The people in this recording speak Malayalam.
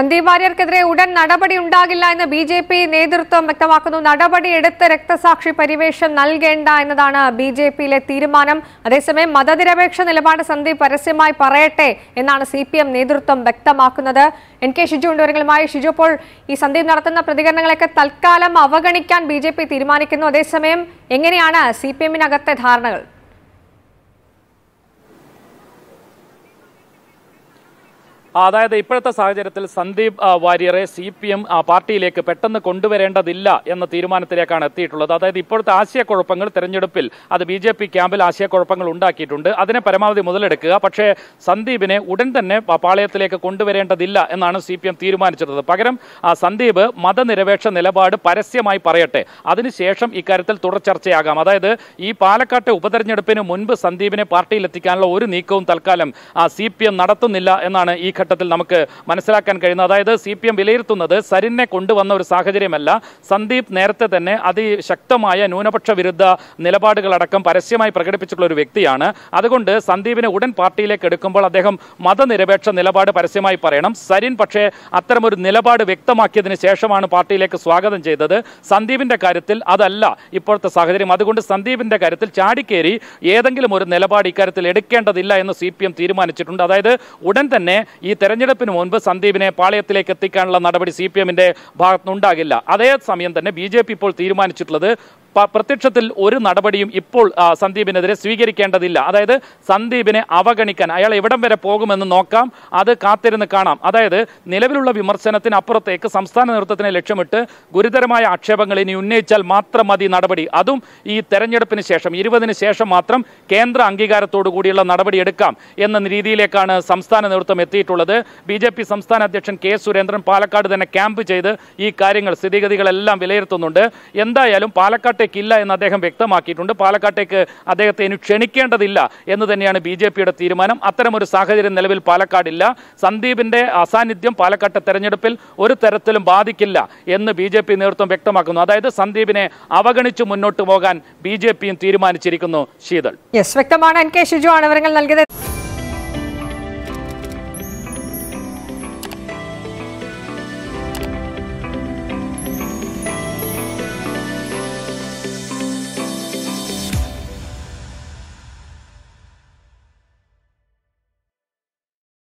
സന്ദീപ് വാര്യർക്കെതിരെ ഉടൻ നടപടി ഉണ്ടാകില്ല എന്ന് ബി ജെ പി നേതൃത്വം വ്യക്തമാക്കുന്നു നടപടിയെടുത്ത് രക്തസാക്ഷി പരിവേഷം നൽകേണ്ട എന്നതാണ് ബി ജെ പിയിലെ തീരുമാനം അതേസമയം മതനിരപേക്ഷ നിലപാട് സന്ദീപ് പരസ്യമായി പറയട്ടെ എന്നാണ് സി പി എം നേതൃത്വം വ്യക്തമാക്കുന്നത് എൻ കെ ഷിജു ഉണ്ടവരുങ്ങളുമായി ഷിജു ഇപ്പോൾ ഈ സന്ദീപ് നടത്തുന്ന പ്രതികരണങ്ങളൊക്കെ തൽക്കാലം അവഗണിക്കാൻ ബി തീരുമാനിക്കുന്നു അതേസമയം എങ്ങനെയാണ് സി പി എമ്മിനകത്തെ ധാരണകൾ അതായത് ഇപ്പോഴത്തെ സാഹചര്യത്തിൽ സന്ദീപ് വാര്യറെ സി പി എം പാർട്ടിയിലേക്ക് പെട്ടെന്ന് കൊണ്ടുവരേണ്ടതില്ല എന്ന തീരുമാനത്തിലേക്കാണ് എത്തിയിട്ടുള്ളത് അതായത് ഇപ്പോഴത്തെ ആശയക്കുഴപ്പങ്ങൾ തെരഞ്ഞെടുപ്പിൽ അത് ബി ജെ പി ക്യാമ്പിൽ ആശയക്കുഴപ്പങ്ങൾ ഉണ്ടാക്കിയിട്ടുണ്ട് അതിനെ പരമാവധി മുതലെടുക്കുക പക്ഷേ സന്ദീപിനെ ഉടൻ തന്നെ പാളയത്തിലേക്ക് കൊണ്ടുവരേണ്ടതില്ല എന്നാണ് സി പി എം തീരുമാനിച്ചിരുന്നത് പകരം സന്ദീപ് മതനിരപേക്ഷ നിലപാട് പരസ്യമായി പറയട്ടെ അതിനുശേഷം ഇക്കാര്യത്തിൽ തുടർ ചർച്ചയാകാം അതായത് ഈ പാലക്കാട്ടെ ഉപതെരഞ്ഞെടുപ്പിന് മുൻപ് സന്ദീപിനെ പാർട്ടിയിലെത്തിക്കാനുള്ള ഒരു നീക്കവും തൽക്കാലം സി നടത്തുന്നില്ല എന്നാണ് ഈ ഘട്ടത്തിൽ നമുക്ക് മനസ്സിലാക്കാൻ കഴിയുന്നത് അതായത് സി പി എം വിലയിരുത്തുന്നത് സരിനെ കൊണ്ടുവന്ന ഒരു സാഹചര്യമല്ല സന്ദീപ് നേരത്തെ തന്നെ അതിശക്തമായ ന്യൂനപക്ഷ വിരുദ്ധ നിലപാടുകളടക്കം പരസ്യമായി പ്രകടിപ്പിച്ചിട്ടുള്ള ഒരു വ്യക്തിയാണ് അതുകൊണ്ട് സന്ദീപിനെ ഉടൻ പാർട്ടിയിലേക്ക് എടുക്കുമ്പോൾ അദ്ദേഹം മതനിരപേക്ഷ നിലപാട് പരസ്യമായി പറയണം സരിൻ പക്ഷേ അത്തരമൊരു നിലപാട് വ്യക്തമാക്കിയതിന് ശേഷമാണ് പാർട്ടിയിലേക്ക് സ്വാഗതം ചെയ്തത് സന്ദീപിന്റെ കാര്യത്തിൽ അതല്ല ഇപ്പോഴത്തെ സാഹചര്യം അതുകൊണ്ട് സന്ദീപിന്റെ കാര്യത്തിൽ ചാടിക്കേറി ഏതെങ്കിലും ഒരു നിലപാട് ഇക്കാര്യത്തിൽ എടുക്കേണ്ടതില്ല എന്ന് സി തീരുമാനിച്ചിട്ടുണ്ട് അതായത് ഉടൻ തന്നെ ഈ തെരഞ്ഞെടുപ്പിന് മുൻപ് സന്ദീപിനെ പാളയത്തിലേക്ക് എത്തിക്കാനുള്ള നടപടി സി പി എമ്മിന്റെ ഭാഗത്തുനിന്നുണ്ടാകില്ല അതേസമയം തന്നെ ബി ജെ പി ഇപ്പോൾ തീരുമാനിച്ചിട്ടുള്ളത് പ്രത്യക്ഷത്തിൽ ഒരു നടപടിയും ഇപ്പോൾ സന്ദീപിനെതിരെ സ്വീകരിക്കേണ്ടതില്ല അതായത് സന്ദീപിനെ അവഗണിക്കാൻ അയാൾ എവിടം വരെ പോകുമെന്ന് നോക്കാം അത് കാത്തിരുന്ന് കാണാം അതായത് നിലവിലുള്ള വിമർശനത്തിന് അപ്പുറത്തേക്ക് സംസ്ഥാന നേതൃത്വത്തിന് ലക്ഷ്യമിട്ട് ഗുരുതരമായ ആക്ഷേപങ്ങൾ ഇനി ഉന്നയിച്ചാൽ മാത്രം മതി നടപടി അതും ഈ തെരഞ്ഞെടുപ്പിന് ശേഷം ഇരുപതിന് ശേഷം മാത്രം കേന്ദ്ര അംഗീകാരത്തോടു കൂടിയുള്ള നടപടി എടുക്കാം എന്ന രീതിയിലേക്കാണ് സംസ്ഥാന നേതൃത്വം എത്തിയിട്ടുള്ളത് ബി ജെ പി സംസ്ഥാന അധ്യക്ഷൻ കെ സുരേന്ദ്രൻ പാലക്കാട് തന്നെ ക്യാമ്പ് ചെയ്ത് ഈ കാര്യങ്ങൾ സ്ഥിതിഗതികളെല്ലാം വിലയിരുത്തുന്നുണ്ട് എന്തായാലും പാലക്കാട് പാലക്കാട്ടേക്കില്ല എന്ന് അദ്ദേഹം വ്യക്തമാക്കിയിട്ടുണ്ട് പാലക്കാട്ടേക്ക് അദ്ദേഹത്തെ ഇനി ക്ഷണിക്കേണ്ടതില്ല എന്ന് തന്നെയാണ് ബി ജെ പിയുടെ തീരുമാനം അത്തരമൊരു സാഹചര്യം നിലവിൽ പാലക്കാടില്ല സന്ദീപിൻ്റെ അസാന്നിധ്യം പാലക്കാട്ടെ തെരഞ്ഞെടുപ്പിൽ ഒരു തരത്തിലും ബാധിക്കില്ല എന്ന് ബി ജെ പി നേതൃത്വം വ്യക്തമാക്കുന്നു അതായത് സന്ദീപിനെ അവഗണിച്ച് മുന്നോട്ട് പോകാൻ ബി ജെ പിയും തീരുമാനിച്ചിരിക്കുന്നു ശീതൾ യെസ് വ്യക്തമാണ് എൻ കെ ഷിജു ആണ് വിവരങ്ങൾ നൽകിയത്